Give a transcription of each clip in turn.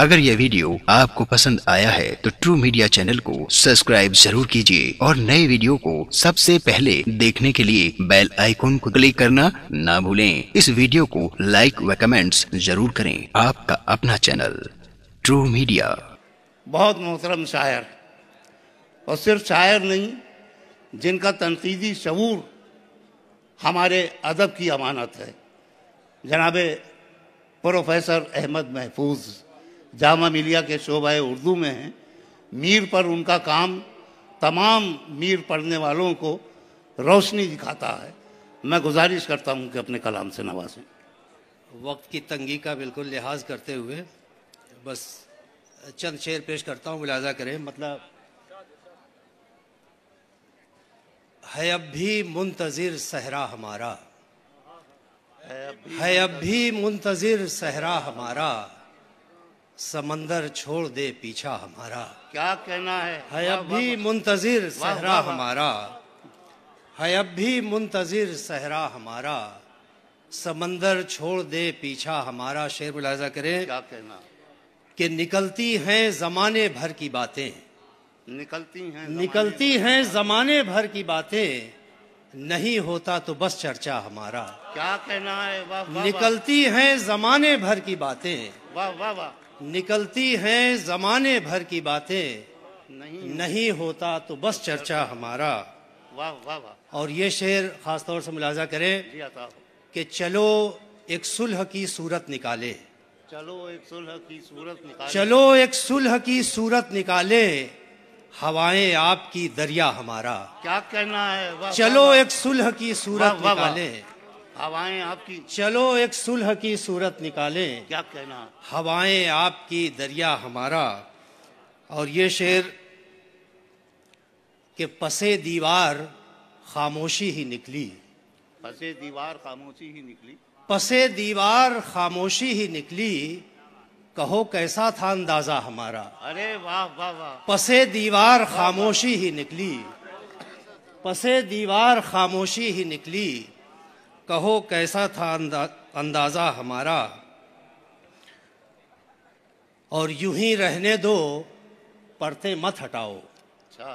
अगर यह वीडियो आपको पसंद आया है तो ट्रू मीडिया चैनल को सब्सक्राइब जरूर कीजिए और नए वीडियो को सबसे पहले देखने के लिए बेल आइकॉन को क्लिक करना ना भूलें इस वीडियो को लाइक व कमेंट्स जरूर करें आपका अपना चैनल ट्रू मीडिया बहुत मोहतरम शायर और सिर्फ शायर नहीं जिनका तनकीदी शूर हमारे अदब की अमानत है जनाब प्रोफेसर अहमद महफूज़ जामा मिलिया के शोबाए उर्दू में हैं मीर पर उनका काम तमाम मीर पढ़ने वालों को रोशनी दिखाता है मैं गुजारिश करता हूं कि अपने कलाम से नवाजें वक्त की तंगी का बिल्कुल लिहाज करते हुए बस चंद शेर पेश करता हूँ मुलाजा करें मतलब है अब भी मुंतज़िर सहरा हमारा है अब भी मुंतज़िर सहरा हमारा समंदर छोड़ दे पीछा हमारा क्या कहना है है अब भी मुंतजिर सहरा हमारा है अब भी मुंतजिर सहरा हमारा समंदर छोड़ दे पीछा हमारा शेर मुलाजा करें क्या कहना कि निकलती हैं जमाने भर की बातें निकलती हैं निकलती हैं जमाने भर की बातें नहीं होता तो बस चर्चा हमारा क्या कहना है वाह निकलती हैं जमाने भर की बातें वाह वाह वाह निकलती हैं जमाने भर की बातें नहीं नहीं होता तो बस चर्चा हमारा वाह वाह वाह और ये शेर खास तौर से मुलाजा करें कि चलो एक सुलह की सूरत निकाले चलो एक सुलह की सूरत निकाले चलो एक सुलह की सूरत निकाले हवाएं आपकी दरिया हमारा क्या कहना है चलो एक सुलह की सूरत निकाले हवाएं आपकी चलो एक सुलह की सूरत निकाले क्या कहना हवाएं आपकी दरिया हमारा और ये शेर के पसे दीवार खामोशी ही निकली पसे दीवार खामोशी ही निकली पसे दीवार खामोशी ही निकली कहो कैसा था अंदाजा हमारा अरे वाह वाह वाह पसे दीवार खामोशी ही निकली पसे दीवार खामोशी ही निकली कहो कैसा था अंदा, अंदाज़ा हमारा और यूं ही रहने दो पढ़ते मत हटाओ अच्छा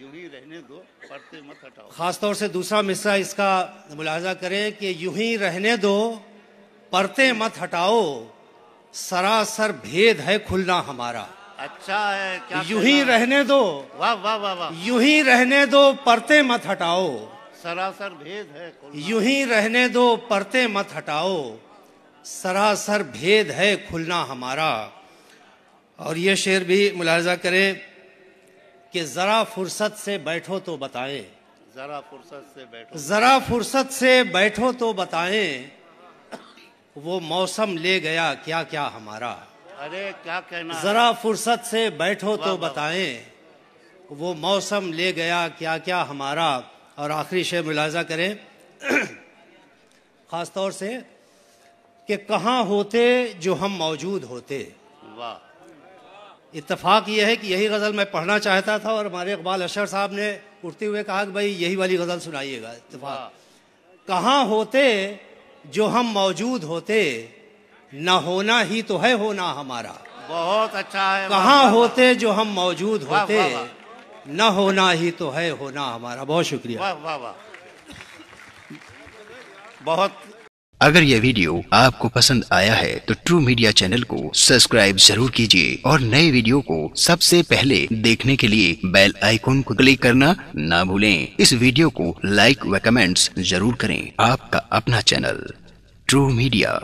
यूं ही रहने दो पढ़ते मत हटाओ खासतौर से दूसरा मिसरा इसका मुलाजा करें कि यूं ही रहने दो पढ़ते मत हटाओ सरासर भेद है खुलना हमारा अच्छा है क्या यूं ही रहने दो वाह वाह वाह वाह यूं ही रहने दो पढ़ते मत हटाओ सरासर भेद है यूं ही रहने दो परते मत हटाओ सरासर भेद है खुलना हमारा और ये शेर भी मुलाजा करें कि ज़रा फुर्सत से बैठो तो बताएं ज़रा फुर्सत से बैठो ज़रा फुर्सत से बैठो तो बताएं वो मौसम ले गया क्या क्या हमारा अरे क्या कहना ज़रा फुर्सत से बैठो तो बताएं वो मौसम ले गया क्या क्या हमारा और आखिरी शेर मुलाजा करें ख़ास तौर से कि कहाँ होते जो हम मौजूद होते वाह इतफाक़ यह है कि यही गज़ल मैं पढ़ना चाहता था और हमारे इकबाल अशर साहब ने उठते हुए कहा कि भाई यही वाली गज़ल सुनाइएगा इतफाक़ कहाँ होते जो हम मौजूद होते न होना ही तो है होना हमारा बहुत अच्छा है कहाँ होते जो हम मौजूद होते वा, वा, वा। न होना ही तो है होना हमारा बहुत शुक्रिया वाह वाह वाह बहुत अगर यह वीडियो आपको पसंद आया है तो ट्रू मीडिया चैनल को सब्सक्राइब जरूर कीजिए और नए वीडियो को सबसे पहले देखने के लिए बेल आइकॉन को क्लिक करना ना भूलें इस वीडियो को लाइक व कमेंट्स जरूर करें आपका अपना चैनल ट्रू मीडिया